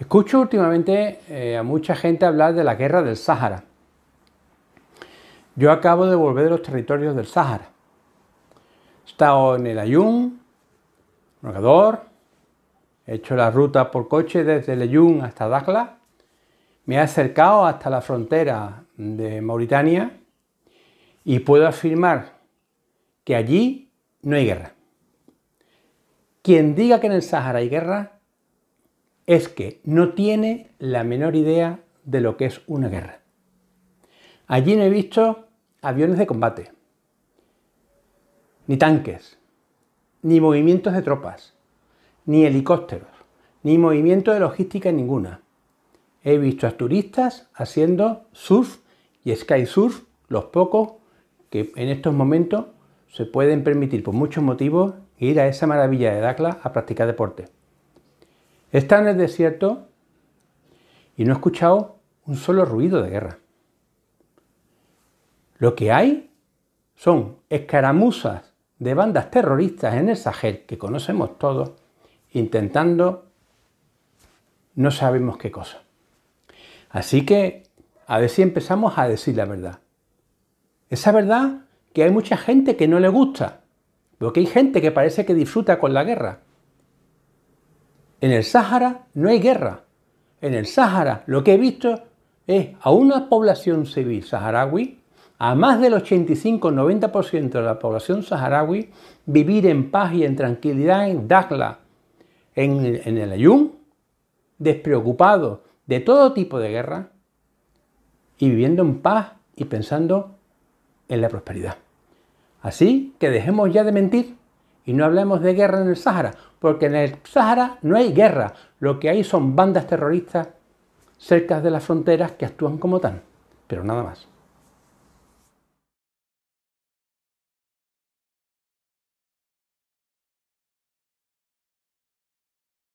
Escucho últimamente eh, a mucha gente hablar de la guerra del Sáhara. Yo acabo de volver de los territorios del Sáhara. He estado en el Ayun, Nogador, he hecho la ruta por coche desde el Ayun hasta Dakla, me he acercado hasta la frontera de Mauritania y puedo afirmar que allí no hay guerra. Quien diga que en el Sáhara hay guerra es que no tiene la menor idea de lo que es una guerra. Allí no he visto aviones de combate, ni tanques, ni movimientos de tropas, ni helicópteros, ni movimiento de logística ninguna. He visto a turistas haciendo surf y sky surf, los pocos que en estos momentos se pueden permitir por muchos motivos ir a esa maravilla de Dakla a practicar deporte. Está en el desierto y no he escuchado un solo ruido de guerra. Lo que hay son escaramuzas de bandas terroristas en el Sahel, que conocemos todos, intentando no sabemos qué cosa. Así que a ver si empezamos a decir la verdad. Esa verdad que hay mucha gente que no le gusta, porque hay gente que parece que disfruta con la guerra. En el Sahara no hay guerra. En el Sáhara lo que he visto es a una población civil saharaui, a más del 85-90% de la población saharaui, vivir en paz y en tranquilidad en Dakhla, en, el Ayun, despreocupado de todo tipo de guerra y viviendo en paz y pensando en la prosperidad. Así que dejemos ya de mentir. Y no hablemos de guerra en el Sáhara, porque en el Sahara no hay guerra. Lo que hay son bandas terroristas cerca de las fronteras que actúan como tal, pero nada más.